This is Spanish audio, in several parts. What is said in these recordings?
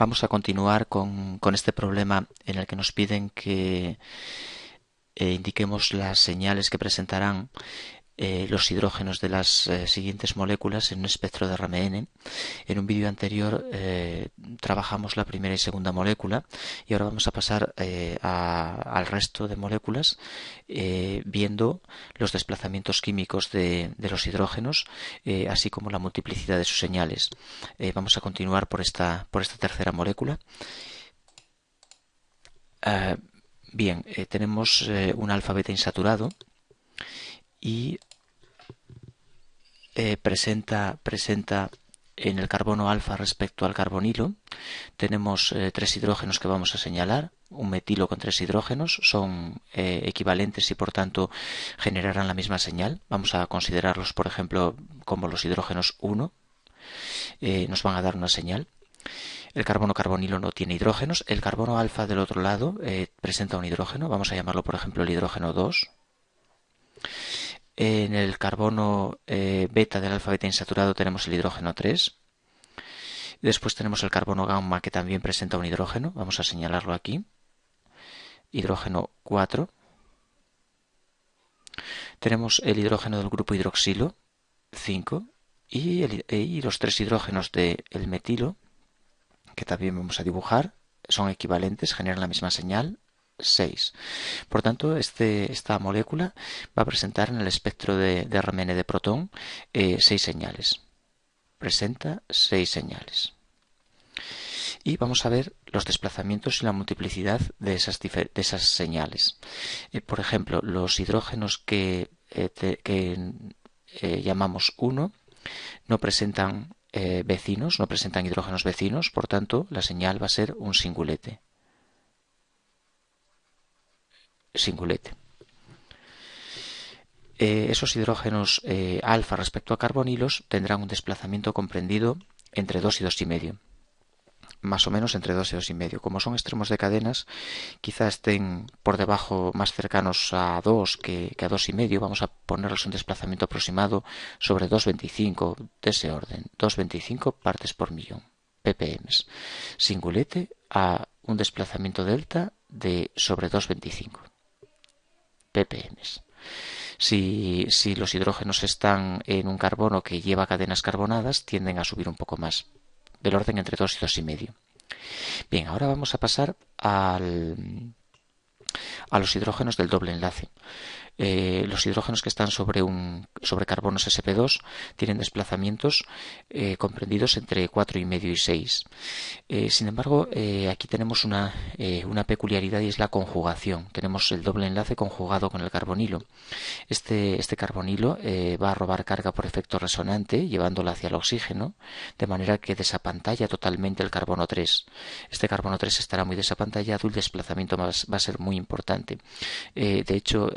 Vamos a continuar con, este problema en el que nos piden que eh, indiquemos las señales que presentarán eh, los hidrógenos de las eh, siguientes moléculas en un espectro de RMN. En un vídeo anterior eh, trabajamos la primera y segunda molécula y ahora vamos a pasar al resto de moléculas viendo los desplazamientos químicos de, los hidrógenos, así como la multiplicidad de sus señales. vamos a continuar por esta, por esta tercera molécula. Bien, tenemos un alfabeto insaturado y eh, presenta, presenta en el carbono alfa respecto al carbonilo. Tenemos eh, tres hidrógenos que vamos a señalar. Un metilo con tres hidrógenos son eh, equivalentes y por tanto generarán la misma señal. Vamos a considerarlos, por ejemplo, como los hidrógenos 1. nos van a dar una señal. El carbono carbonilo no tiene hidrógenos. El carbono alfa del otro lado presenta un hidrógeno. Vamos a llamarlo, por ejemplo, el hidrógeno 2. En el carbono eh, beta del alfa beta insaturado tenemos el hidrógeno 3. Después tenemos el carbono gamma que también presenta un hidrógeno. Vamos a señalarlo aquí. Hidrógeno 4. Tenemos el hidrógeno del grupo hidroxilo 5 y, los tres hidrógenos del el metilo que también vamos a dibujar son equivalentes, generan la misma señal 6. Por tanto, este, esta molécula va a presentar en el espectro de, de RMN de protón eh, seis señales. Presenta seis señales. Y vamos a ver los desplazamientos y la multiplicidad de esas, de esas señales. Eh, por ejemplo, los hidrógenos que, eh, que llamamos 1 no presentan vecinos, no presentan hidrógenos vecinos, por tanto, la señal va a ser un singulete singulete. Eh, esos hidrógenos eh, alfa respecto a carbonilos tendrán un desplazamiento comprendido entre 2 y 2,5. medio más o menos entre 2 y 2,5. y medio. Como son extremos de cadenas, quizás estén por debajo más cercanos a 2 que, a 2,5. y medio. Vamos a ponerles un desplazamiento aproximado sobre 2,25 de ese orden. 2,25 partes por millón, ppm. Singulete a un desplazamiento delta de sobre 2,25. Si, los hidrógenos están en un carbono que lleva cadenas carbonadas, tienden a subir un poco más, del orden entre 2 y 2,5. Bien, ahora vamos a pasar al, a los hidrógenos del doble enlace. Eh, los hidrógenos que están sobre, un, sobre carbonos sp2 tienen desplazamientos eh, comprendidos entre 4,5 y 6. Eh, sin embargo, aquí tenemos una, peculiaridad y es la conjugación. Tenemos el doble enlace conjugado con el carbonilo. Este, este carbonilo va a robar carga por efecto resonante, llevándola hacia el oxígeno, de manera que desapantalla totalmente el carbono 3. Este carbono 3 estará muy desapantallado y el desplazamiento va a ser muy importante. de hecho,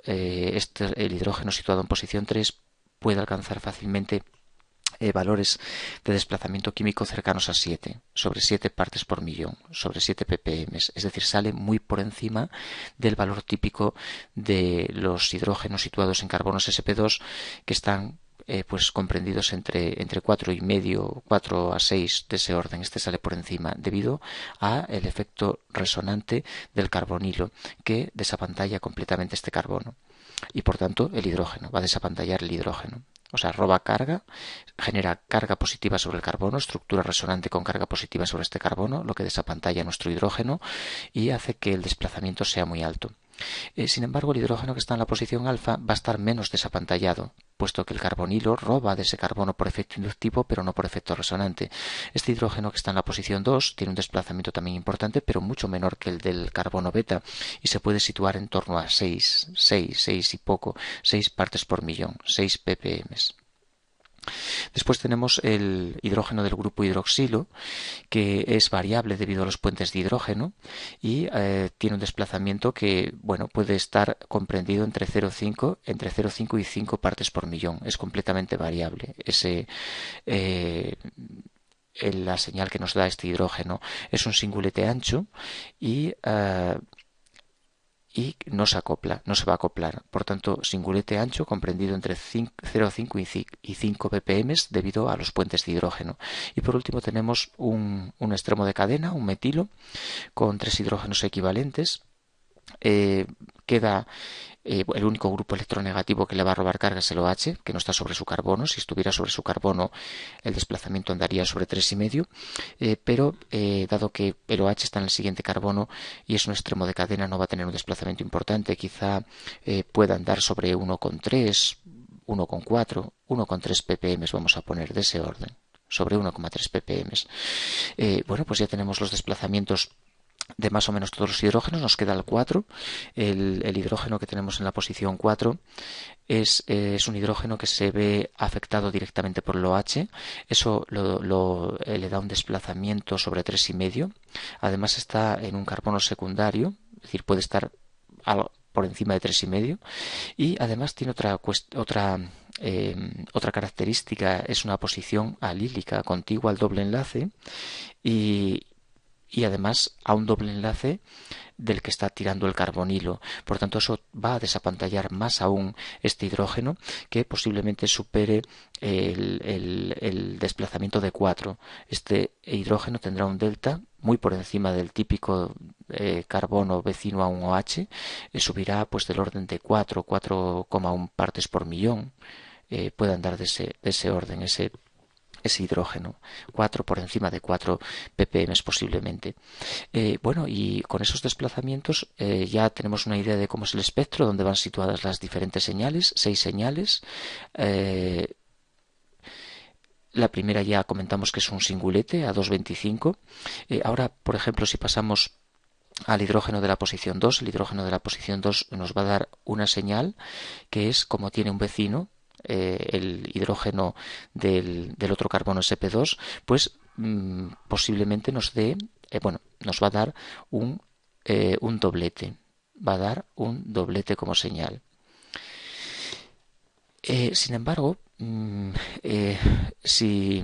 este, el hidrógeno situado en posición 3 puede alcanzar fácilmente eh, valores de desplazamiento químico cercanos a 7, sobre 7 partes por millón, sobre 7 ppm. Es decir, sale muy por encima del valor típico de los hidrógenos situados en carbonos SP2 que están eh, pues comprendidos entre, entre 4 y medio, 4 a 6 de ese orden. Este sale por encima debido a efecto resonante del carbonilo que desapantalla completamente este carbono y por tanto el hidrógeno, va a desapantallar el hidrógeno. O sea, roba carga, genera carga positiva sobre el carbono, estructura resonante con carga positiva sobre este carbono, lo que desapantalla nuestro hidrógeno y hace que el desplazamiento sea muy alto. Eh, sin embargo, el hidrógeno que está en la posición alfa va a estar menos desapantallado, puesto que el carbonilo roba de ese carbono por efecto inductivo, pero no por efecto resonante. Este hidrógeno que está en la posición 2 tiene un desplazamiento también importante, pero mucho menor que el del carbono beta, y se puede situar en torno a 6, 6, 6 y poco, 6 partes por millón, 6 ppm. Después tenemos el hidrógeno del grupo hidroxilo, que es variable debido a los puentes de hidrógeno y eh, tiene un desplazamiento que bueno, puede estar comprendido entre 0,5 entre 0,5 y 5 partes por millón. Es completamente variable ese eh, la señal que nos da este hidrógeno. Es un singulete ancho y eh, y no se acopla, no se va a acoplar. Por tanto, singulete ancho comprendido entre 0,5 y 5 ppm debido a los puentes de hidrógeno. Y por último tenemos un, extremo de cadena, un metilo, con tres hidrógenos equivalentes. Eh, queda eh, el único grupo electronegativo que le va a robar carga es el OH, que no está sobre su carbono. Si estuviera sobre su carbono, el desplazamiento andaría sobre 3,5. Eh, pero eh, dado que el OH está en el siguiente carbono y es un extremo de cadena, no va a tener un desplazamiento importante. Quizá pueda andar sobre 1,3, 1,4, 1,3 ppm, vamos a poner de ese orden sobre 1,3 ppm. bueno, pues ya tenemos los desplazamientos de más o menos todos los hidrógenos, nos queda el 4. El, hidrógeno que tenemos en la posición 4 eh, es, un hidrógeno que se ve afectado directamente por el OH. Eso lo, eh, le da un desplazamiento sobre 3,5. Además está en un carbono secundario, es decir, puede estar por encima de 3,5. Y además tiene otra, otra eh, otra característica es una posición alílica contigua al doble enlace y, y además a un doble enlace del que está tirando el carbonilo. Por tanto, eso va a desapantallar más aún este hidrógeno que posiblemente supere el, desplazamiento de 4. Este hidrógeno tendrá un delta muy por encima del típico eh, carbono vecino a un OH, subirá pues del orden de 4, 4,1 partes por millón. Eh, puede andar de ese, de ese orden, ese ese hidrógeno, 4 por encima de 4 ppm posiblemente. Eh, bueno, y con esos desplazamientos eh, ya tenemos una idea de cómo es el espectro, dónde van situadas las diferentes señales, seis señales. Eh, la primera ya comentamos que es un singulete a 225. ahora, por ejemplo, si pasamos al hidrógeno de la posición 2, el hidrógeno de la posición 2 nos va a dar una señal que es como tiene un vecino eh, el hidrógeno del, otro carbono SP2, pues mm, posiblemente nos dé, eh, bueno, nos va a dar eh, un, doblete, va a dar un doblete como señal. sin embargo, mm, si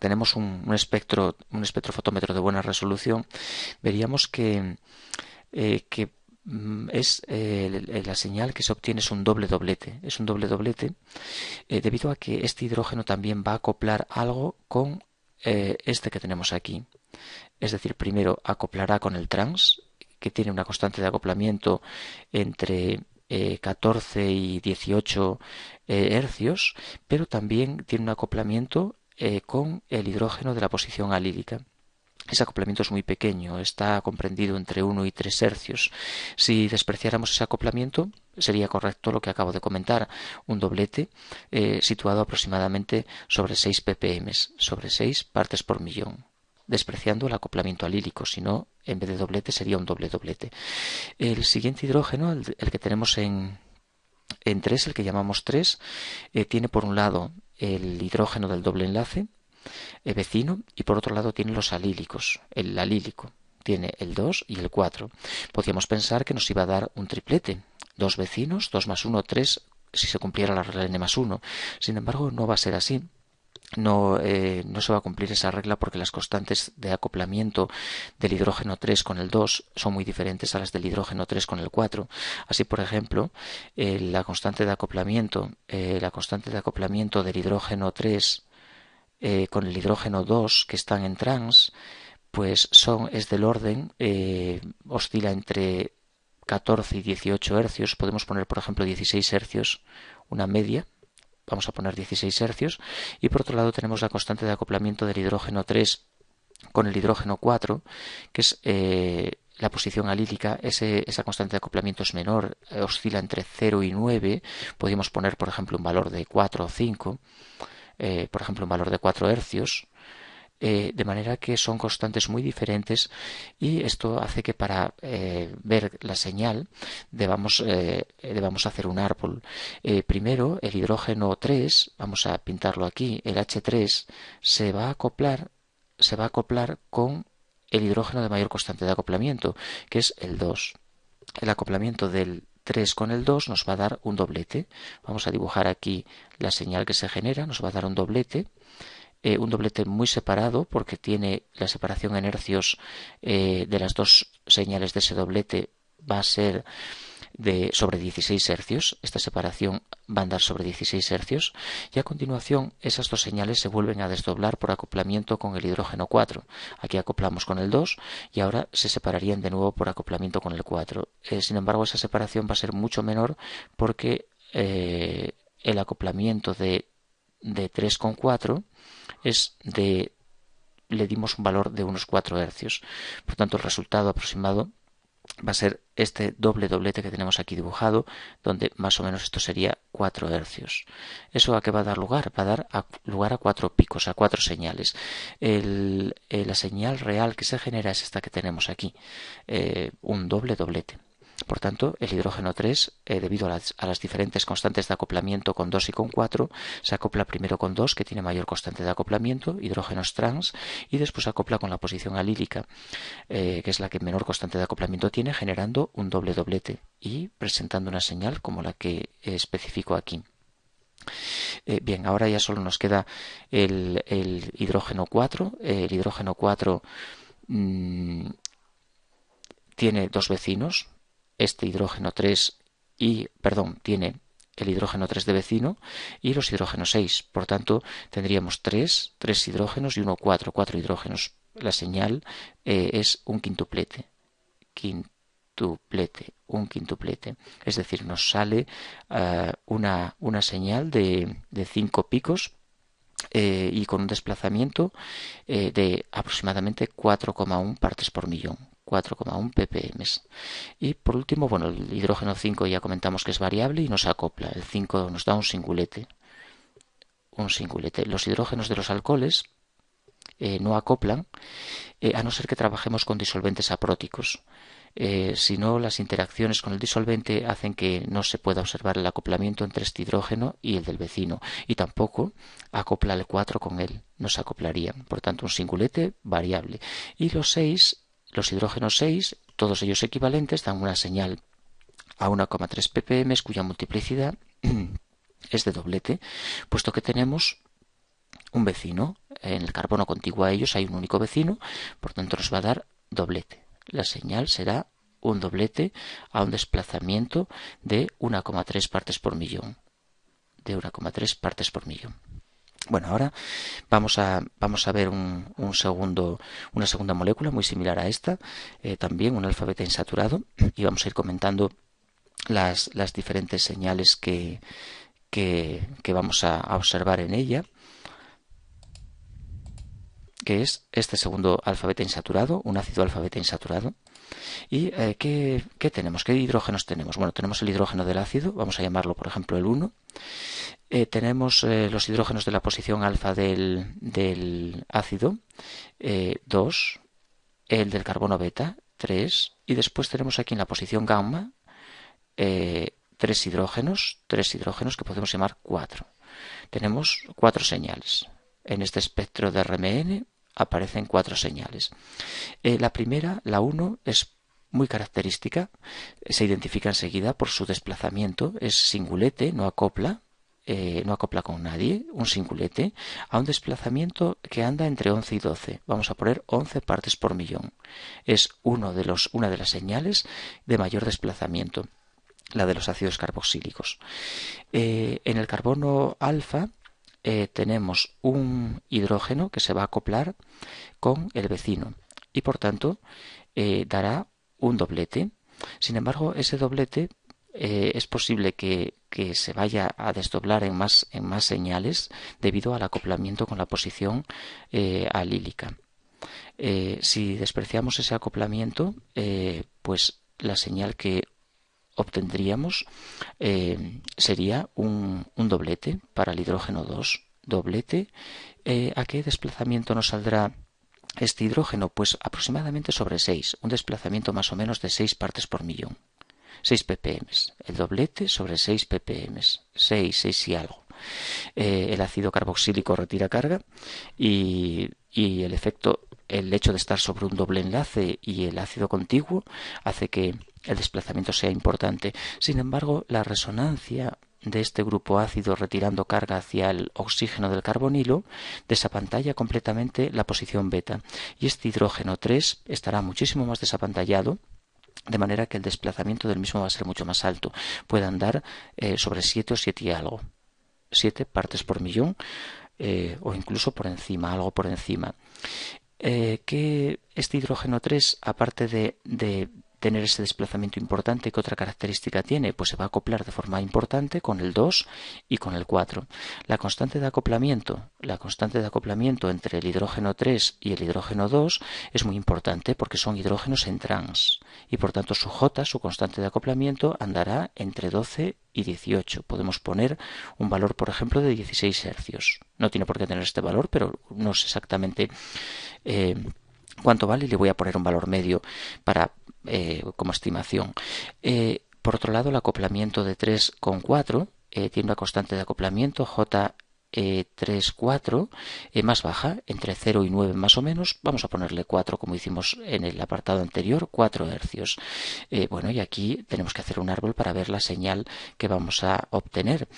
tenemos un, un, espectro, un espectrofotómetro de buena resolución, veríamos que, que Mm, es eh, la señal que se obtiene es un doble doblete. Es un doble doblete eh, debido a que este hidrógeno también va a acoplar algo con eh, este que tenemos aquí. Es decir, primero acoplará con el trans, que tiene una constante de acoplamiento entre 14 y 18 hercios, pero también tiene un acoplamiento con el hidrógeno de la posición alílica. Ese acoplamiento es muy pequeño, está comprendido entre 1 y 3 hercios. Si despreciáramos ese acoplamiento, sería correcto lo que acabo de comentar, un doblete eh, situado aproximadamente sobre 6 ppm, sobre 6 partes por millón despreciando el acoplamiento alílico, si no, en vez de doblete sería un doble doblete. El siguiente hidrógeno, el, que tenemos en, en 3, el que llamamos 3, eh, tiene por un lado el hidrógeno del doble enlace, vecino y por otro lado tiene los alílicos, el alílico. Tiene el 2 y el 4. Podríamos pensar que nos iba a dar un triplete. Dos vecinos, 2 más 1, 3, si se cumpliera la regla n más 1. Sin embargo, no va a ser así. Eh, no, se va a cumplir esa regla porque las constantes de acoplamiento del hidrógeno 3 con el 2 son muy diferentes a las del hidrógeno 3 con el 4. Así, por ejemplo, eh, la constante de acoplamiento, eh, la constante de acoplamiento del hidrógeno 3 eh, con el hidrógeno 2 que están en trans, pues son, es del orden, eh, oscila entre 14 y 18 hercios. Podemos poner, por ejemplo, 16 hercios, una media. Vamos a poner 16 hercios. Y por otro lado tenemos la constante de acoplamiento del hidrógeno 3 con el hidrógeno 4, que es eh, la posición alílica, ese, esa constante de acoplamiento es menor, oscila entre 0 y 9, Podemos poner por ejemplo un valor de 4 o 5, eh, por ejemplo, un valor de 4 hercios, eh, de manera que son constantes muy diferentes y esto hace que para eh, ver la señal debamos, debamos hacer un árbol. primero, el hidrógeno 3, vamos a pintarlo aquí, el H3 se va a acoplar, se va a acoplar con el hidrógeno de mayor constante de acoplamiento, que es el 2. El acoplamiento del 3 con el 2 nos va a dar un doblete. Vamos a dibujar aquí la señal que se genera, nos va a dar un doblete. Eh, un doblete muy separado porque tiene la separación en hercios eh, de las dos señales de ese doblete va a ser de, sobre 16 hercios. Esta separación va a andar sobre 16 hercios. Y a continuación, esas dos señales se vuelven a desdoblar por acoplamiento con el hidrógeno 4. Aquí acoplamos con el 2 y ahora se separarían de nuevo por acoplamiento con el 4. Eh, sin embargo, esa separación va a ser mucho menor porque eh, el acoplamiento de, de 4 es de le dimos un valor de unos 4 hercios. Por tanto, el resultado aproximado va a ser este doble doblete que tenemos aquí dibujado, donde más o menos esto sería 4 hercios. ¿Eso a qué va a dar lugar? Va a dar lugar a cuatro picos, a cuatro señales. Eh, la señal real que se genera es esta que tenemos aquí, eh, un doble doblete. Por tanto, el hidrógeno 3, eh, debido a las, diferentes constantes de acoplamiento con 2 y con 4, se acopla primero con 2, que tiene mayor constante de acoplamiento, hidrógenos trans, y después se acopla con la posición alílica, eh, que es la que menor constante de acoplamiento tiene, generando un doble doblete y presentando una señal como la que especifico aquí. Eh, bien, ahora ya solo nos queda el, hidrógeno 4. El hidrógeno 4 mm, tiene dos vecinos, este hidrógeno 3 y, perdón, tiene el hidrógeno 3 de vecino y los hidrógenos 6. Por tanto, tendríamos 3, hidrógenos y 1, 4, 4 hidrógenos. La señal eh, es un quintuplete. Quintuplete, un quintuplete. Es decir, nos sale eh, una, una, señal de 5 picos eh, y con un desplazamiento de aproximadamente 4,1 partes por millón. 4,1 ppm. Y por último, bueno, el hidrógeno 5 ya comentamos que es variable y nos acopla. El 5 nos da un singulete. Un singulete. Los hidrógenos de los alcoholes eh, no acoplan eh, a no ser que trabajemos con disolventes apróticos. Eh, si no, las interacciones con el disolvente hacen que no se pueda observar el acoplamiento entre este hidrógeno y el del vecino, y tampoco acopla el 4 con él, no se acoplarían, por tanto un singulete variable. Y los 6 los hidrógenos 6, todos ellos equivalentes, dan una señal a 1,3 ppm cuya multiplicidad es de doblete, puesto que tenemos un vecino. En el carbono contiguo a ellos hay un único vecino, por tanto nos va a dar doblete. La señal será un doblete a un desplazamiento de 1,3 partes por millón. De 1,3 partes por millón. Bueno, ahora vamos a, vamos a ver un, segundo, una segunda molécula muy similar a esta, eh, también un alfabeto insaturado, y vamos a ir comentando las, diferentes señales que, vamos a, observar en ella, que es este segundo alfabeto insaturado, un ácido alfabeto insaturado, ¿Y eh, ¿qué, tenemos? ¿Qué hidrógenos tenemos? Bueno, tenemos el hidrógeno del ácido, vamos a llamarlo por ejemplo el 1. Eh, tenemos eh, los hidrógenos de la posición alfa del, del ácido, 2, el del carbono beta, 3, y después tenemos aquí en la posición gamma tres hidrógenos, tres hidrógenos que podemos llamar 4. Tenemos cuatro señales en este espectro de RMN aparecen cuatro señales. Eh, la primera, la 1, es muy característica, se identifica enseguida por su desplazamiento, es singulete, no acopla, eh, no acopla con nadie, un singulete, a un desplazamiento que anda entre 11 y 12. Vamos a poner 11 partes por millón. Es uno de una de las señales de mayor desplazamiento, la de los ácidos carboxílicos. Eh, en el carbono alfa eh, tenemos un hidrógeno que se va a acoplar con el vecino y por tanto eh, dará un doblete. Sin embargo, ese doblete eh, es posible que, se vaya a desdoblar en más, en más señales debido al acoplamiento con la posición alílica. si despreciamos ese acoplamiento, pues la señal que obtendríamos eh, sería un, doblete para el hidrógeno 2. Doblete, eh, ¿a qué desplazamiento nos saldrá este hidrógeno? Pues aproximadamente sobre 6, un desplazamiento más o menos de 6 partes por millón. 6 ppm. El doblete sobre 6 ppm. 6, 6 y algo. Eh, el ácido carboxílico retira carga y, y el efecto el hecho de estar sobre un doble enlace y el ácido contiguo hace que el desplazamiento sea importante. Sin embargo, la resonancia de este grupo ácido retirando carga hacia el oxígeno del carbonilo desapantalla completamente la posición beta y este hidrógeno 3 estará muchísimo más desapantallado de manera que el desplazamiento del mismo va a ser mucho más alto. Puede andar eh, sobre 7 o 7 y algo. 7 partes por millón eh, o incluso por encima, algo por encima eh, que este hidrógeno 3, aparte de, tener ese desplazamiento importante ¿qué otra característica tiene, pues se va a acoplar de forma importante con el 2 y con el 4. La constante de acoplamiento, la constante de acoplamiento entre el hidrógeno 3 y el hidrógeno 2 es muy importante porque son hidrógenos en trans y por tanto su J, su constante de acoplamiento, andará entre 12 y 18. Podemos poner un valor, por ejemplo, de 16 hercios. No tiene por qué tener este valor, pero no sé exactamente eh, cuánto vale. Le voy a poner un valor medio para eh, como estimación. Eh, por otro lado, el acoplamiento de 3 con eh, tiene una constante de acoplamiento J. 3,4 e, eh, más baja, entre 0 y 9 más o menos, vamos a ponerle 4 como hicimos en el apartado anterior, 4 hercios. bueno, y aquí tenemos que hacer un árbol para ver la señal que vamos a obtener.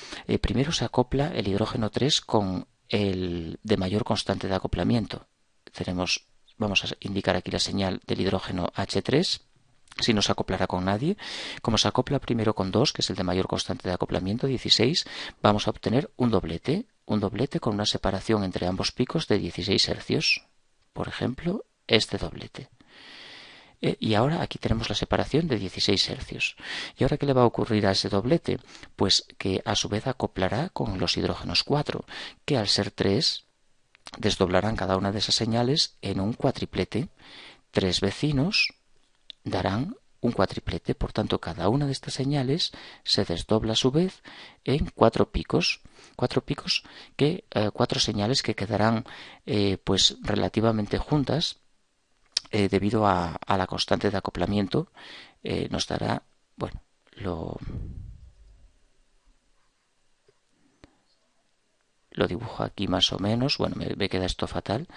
primero se acopla el hidrógeno 3 con el de mayor constante de acoplamiento. Tenemos, vamos a indicar aquí la señal del hidrógeno H3 si no se acoplará con nadie. Como se acopla primero con 2, que es el de mayor constante de acoplamiento, 16, vamos a obtener un doblete, un doblete con una separación entre ambos picos de 16 hercios. Por ejemplo, este doblete. Eh, y ahora aquí tenemos la separación de 16 hercios. ¿Y ahora qué le va a ocurrir a ese doblete? Pues que a su vez acoplará con los hidrógenos 4, que al ser 3 desdoblarán cada una de esas señales en un cuatriplete. Tres vecinos, darán un cuatriplete. Por tanto, cada una de estas señales se desdobla a su vez en cuatro picos. Cuatro picos que, eh, cuatro señales que quedarán eh, pues relativamente juntas eh, debido a, la constante de acoplamiento. nos dará, bueno, lo, lo dibujo aquí más o menos. Bueno, me queda esto fatal,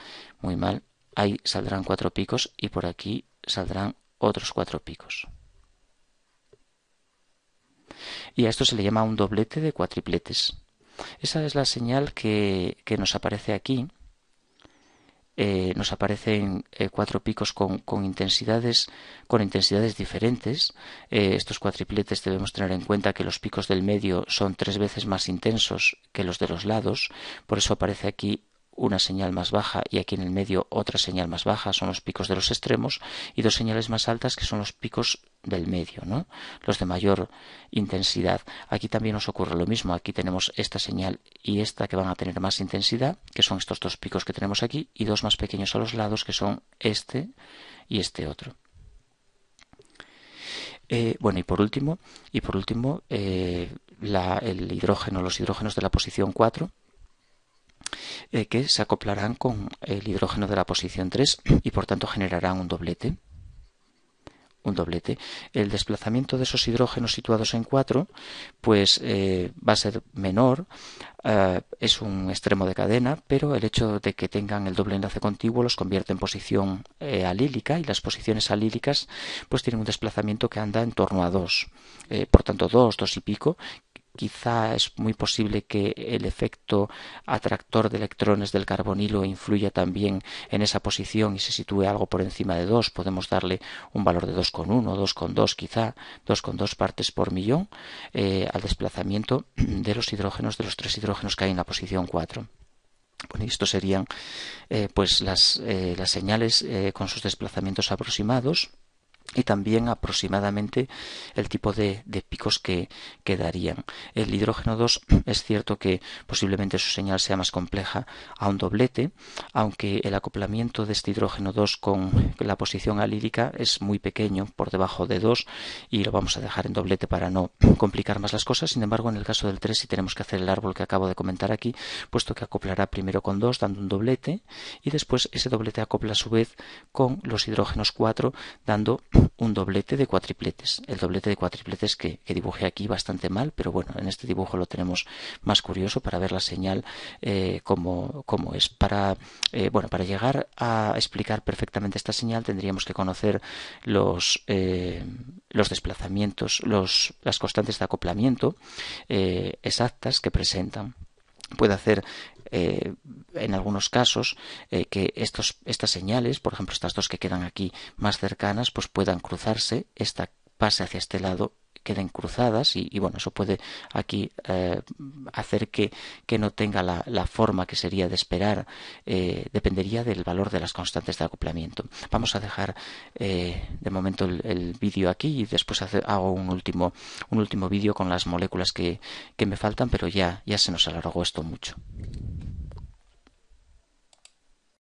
muy mal. Ahí saldrán cuatro picos y por aquí saldrán otros cuatro picos. Y a esto se le llama un doblete de cuatripletes. Esa es la señal que, nos aparece aquí. Eh, nos aparecen eh, cuatro picos con, intensidades con intensidades diferentes eh, estos cuatripletes debemos tener en cuenta que los picos del medio son tres veces más intensos que los de los lados por eso aparece aquí una señal más baja y aquí en el medio otra señal más baja, son los picos de los extremos, y dos señales más altas que son los picos del medio, ¿no? los de mayor intensidad. Aquí también nos ocurre lo mismo, aquí tenemos esta señal y esta que van a tener más intensidad, que son estos dos picos que tenemos aquí, y dos más pequeños a los lados, que son este y este otro. Eh, bueno, y por último, y por último eh, el hidrógeno, los hidrógenos de la posición 4, eh, que se acoplarán con el hidrógeno de la posición 3 y por tanto generarán un doblete. Un doblete. El desplazamiento de esos hidrógenos situados en 4 pues, eh, va a ser menor, eh, es un extremo de cadena, pero el hecho de que tengan el doble enlace contiguo los convierte en posición alílica y las posiciones alílicas pues, tienen un desplazamiento que anda en torno a 2, por tanto 2, 2 y pico, Quizá es muy posible que el efecto atractor de electrones del carbonilo influya también en esa posición y se sitúe algo por encima de 2. Podemos darle un valor de 2,1, 2,2 quizá, 2,2 partes por millón eh, al desplazamiento de los hidrógenos, de los tres hidrógenos que hay en la posición 4. Bueno, esto serían eh, pues las, eh, señales con sus desplazamientos aproximados y también aproximadamente el tipo de, picos que, quedarían. El hidrógeno 2 es cierto que posiblemente su señal sea más compleja a un doblete, aunque el acoplamiento de este hidrógeno 2 con la posición alílica es muy pequeño, por debajo de 2, y lo vamos a dejar en doblete para no complicar más las cosas. Sin embargo, en el caso del 3 si tenemos que hacer el árbol que acabo de comentar aquí, puesto que acoplará primero con 2 dando un doblete, y después ese doblete acopla a su vez con los hidrógenos 4 dando un doblete de cuatripletes. El doblete de cuatripletes que, dibujé aquí bastante mal, pero bueno, en este dibujo lo tenemos más curioso para ver la señal eh, como, como, es. Para, eh, bueno, para llegar a explicar perfectamente esta señal tendríamos que conocer los, eh, los desplazamientos, los, las constantes de acoplamiento exactas que presentan puede hacer eh, en algunos casos eh, que estos, estas señales, por ejemplo estas dos que quedan aquí más cercanas, pues puedan cruzarse, esta pase hacia este lado queden cruzadas y, bueno, eso puede aquí eh, hacer que, que, no tenga la, la, forma que sería de esperar. Eh, dependería del valor de las constantes de acoplamiento. Vamos a dejar eh, de momento el, vídeo aquí y después hago un último, un último vídeo con las moléculas que, que me faltan, pero ya, ya se nos alargó esto mucho.